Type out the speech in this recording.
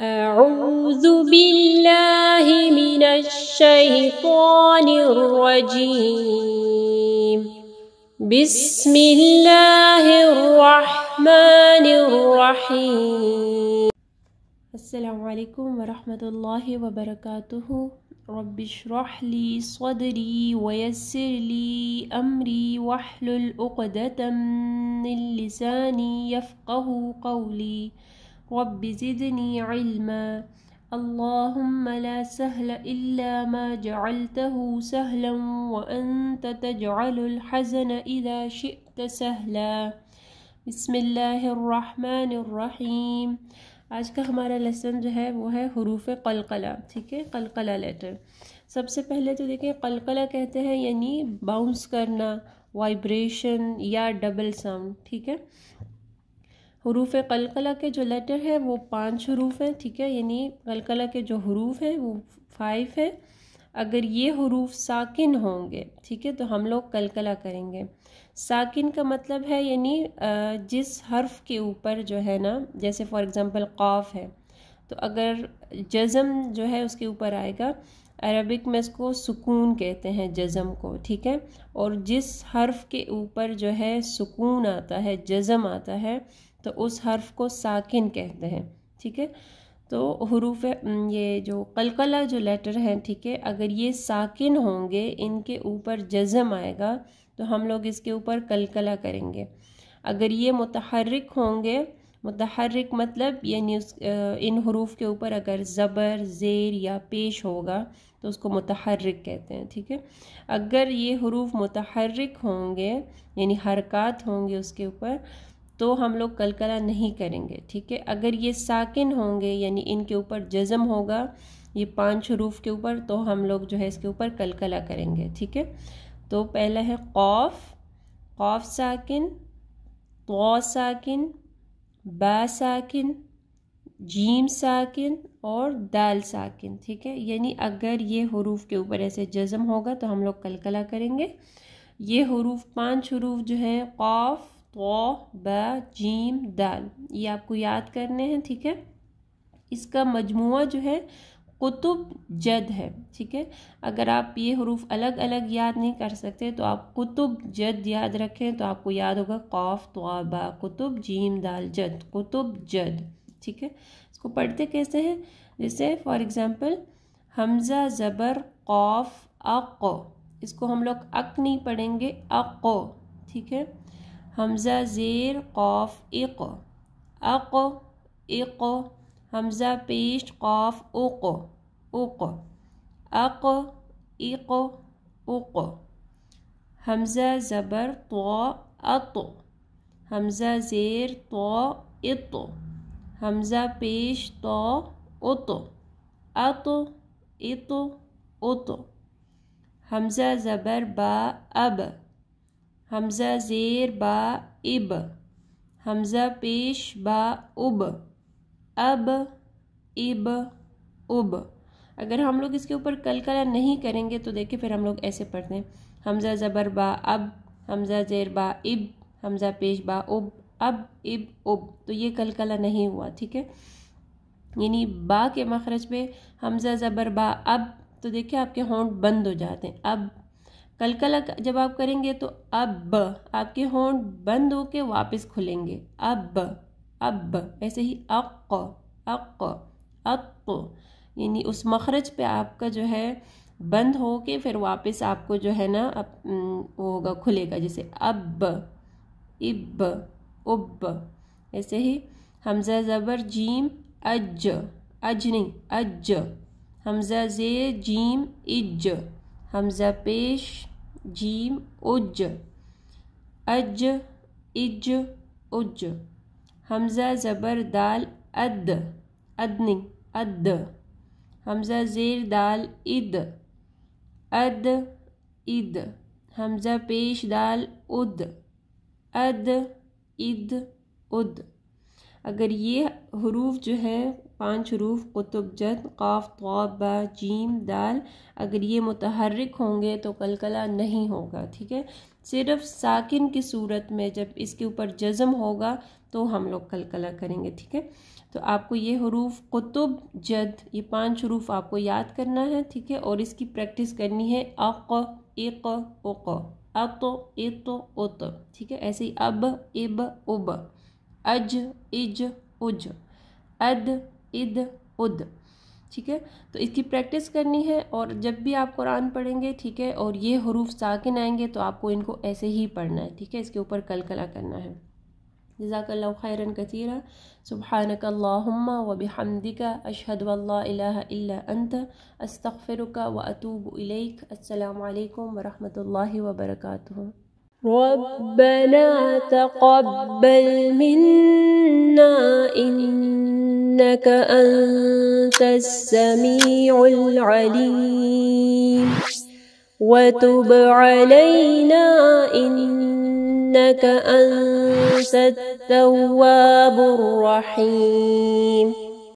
أعوذ بالله من الشيطان الرجيم بسم الله الرحمن الرحيم السلام عليكم ورحمة الله وبركاته رب اشرح لي صدري ويسر لي أمري واحلل عقدة من لساني يفقه قولي رب زدني علما اللهم لا سهل إلا ما جعلته سهلا وأنت تجعل الحزن إذا شئت سهلا بسم الله الرحمن الرحيم آج کا ہمارا لسن جو ہے وہ ہے حروف قلقلہ ٹھیک ہے قلقلہ لیٹر سب سے پہلے تو دیکھیں قلقلہ کہتے ہیں یعنی باؤنس کرنا وائبریشن یا ڈبل ساؤنڈ ٹھیک ہے हरूफ कलकला के जो लेटर है वो पाँच हरूफ हैं ठीक है यानी कलकला के जो हरूफ हैं वो फाइव हैं अगर ये हरूफ साकिन होंगे ठीक है तो हम लोग कलकला करेंगे साकिन का मतलब है यानी जिस हर्फ के ऊपर जो है ना जैसे फॉर एग्ज़ाम्पल काफ है तो अगर जज़म जो है उसके ऊपर आएगा अरबिक में इसको सुकून कहते हैं जज़म को ठीक है और जिस हर्फ के ऊपर जो है सुकून आता है जज़म आता है तो उस हर्फ को साकिन कहते हैं ठीक है तो हरूफ ये जो कलकला जो लेटर हैं ठीक है अगर ये साकिन होंगे इनके ऊपर जज़म आएगा तो हम लोग इसके ऊपर कलकला करेंगे अगर ये मतहरक होंगे मतहरक मतलब यानी उस इन हरूफ के ऊपर अगर ज़बर ज़ेर या पेश होगा तो उसको मतहरक कहते हैं ठीक है अगर ये हरूफ मतहरक होंगे यानी हरकत होंगे उसके ऊपर तो हम लोग कलकला नहीं करेंगे ठीक है अगर ये साकिन होंगे यानी इनके ऊपर जज़म होगा ये पांच रूफ के ऊपर तो हम लोग जो है इसके ऊपर कलकला करेंगे ठीक है तो पहला है कौफ कौफ साकिन तो साकिन बा साकिन जीम साकिन और दाल साकिन ठीक है यानी अगर ये हरूफ के ऊपर ऐसे जज़म होगा तो हम लोग कलकला करेंगे ये हरूफ पांच हरूफ जो हैं कौफ़ ब जीम दाल ये आपको याद करने हैं ठीक है इसका मजमु जो है कुतुब जद है ठीक है अगर आप ये हरूफ अलग अलग याद नहीं कर सकते तो आप कुतुब जद याद रखें तो आपको याद होगा कौफ तोबा कुतुब जीम दाल जद कुतुब जद ठीक है इसको पढ़ते कैसे हैं जैसे फॉर एग्ज़ाम्पल हमज़ा ज़बर कौफ अको इसको हम लोग अक नहीं पढ़ेंगे अको ठीक है همزة زیر قاف ایقو اقو ایقو همزه پیش قاف اوقو اوقو اقو ایقو اوقو همزه زبر طو اطو همزه زیر طو اطو همزه پیش طو اطو اطو اطو اطو همزه زبر با اب हमज़ा ज़ेर बा इब हमज़ा पेश बा उब अब इब उब अगर हम लोग इसके ऊपर कल कला नहीं करेंगे तो देखिए फिर हम लोग ऐसे पढ़ते हैं हमज़ा ज़बर बा अब हमज़ा ज़ेर बा इब हमज़ा पेश बा उब अब इब उब तो ये कल कला नहीं हुआ ठीक है यानी बा के मखरज पे हमज़ा ज़बर बा अब तो देखिए आपके होंठ बंद हो जाते हैं अब कल कल जब आप करेंगे तो अब आपके होंड बंद हो के वापस खुलेंगे अब अब ऐसे ही अक अक अक यानी उस मखरज पे आपका जो है बंद हो के फिर वापस आपको जो है ना अब वो होगा खुलेगा जैसे अब इब उब ऐसे ही हमजा ज़बर जीम अज अज नहीं अज हमजा जे जीम इज हमज़ा पेश जीम उज अज इज उज हमज़ा ज़बर दाल अद अदनी अद हमज़ा ज़ेर दाल इद अद इद हमज़ा पेश दाल उद अद इद उद अगर ये हरूफ जो है पांच हरूफ कुतुब जद काफ तोब जीम दाल अगर ये मतहरक होंगे तो कलकला नहीं होगा ठीक है सिर्फ साकिन की सूरत में जब इसके ऊपर जज़म होगा तो हम लोग कलकला करेंगे ठीक है तो आपको ये हरूफ कुतुब जद ये पांच हरूफ आपको याद करना है ठीक है और इसकी प्रैक्टिस करनी है अक एक उक अत इत उत ठीक है ऐसे ही अब इब उब अज इज उज अद इद उद ठीक है तो इसकी प्रैक्टिस करनी है और जब भी आप कुरान पढ़ेंगे ठीक है और ये हरूफ साकिन आएंगे तो आपको इनको ऐसे ही पढ़ना है ठीक है इसके ऊपर कल कला करना है जजाकल्ला खैरन कतीरा सुबहानकल्लाम व बिहमदिका अशहद इला अंत व अतूब इलेक अल्लाम वरहमल वर्का ربنا تقبل منا إنك أنت السميع العليم وتب علينا إنك أنت التواب الرحيم